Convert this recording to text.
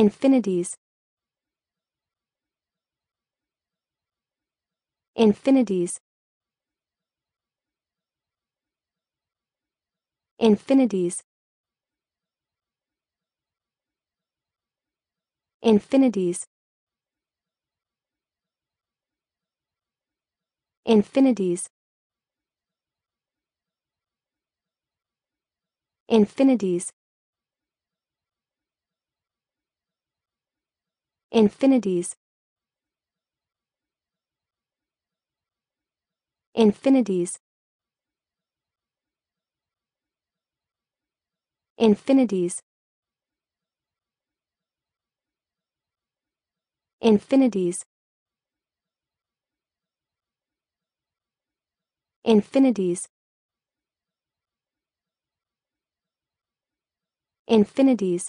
infinities infinities infinities infinities infinities infinities infinities infinities infinities infinities infinities infinities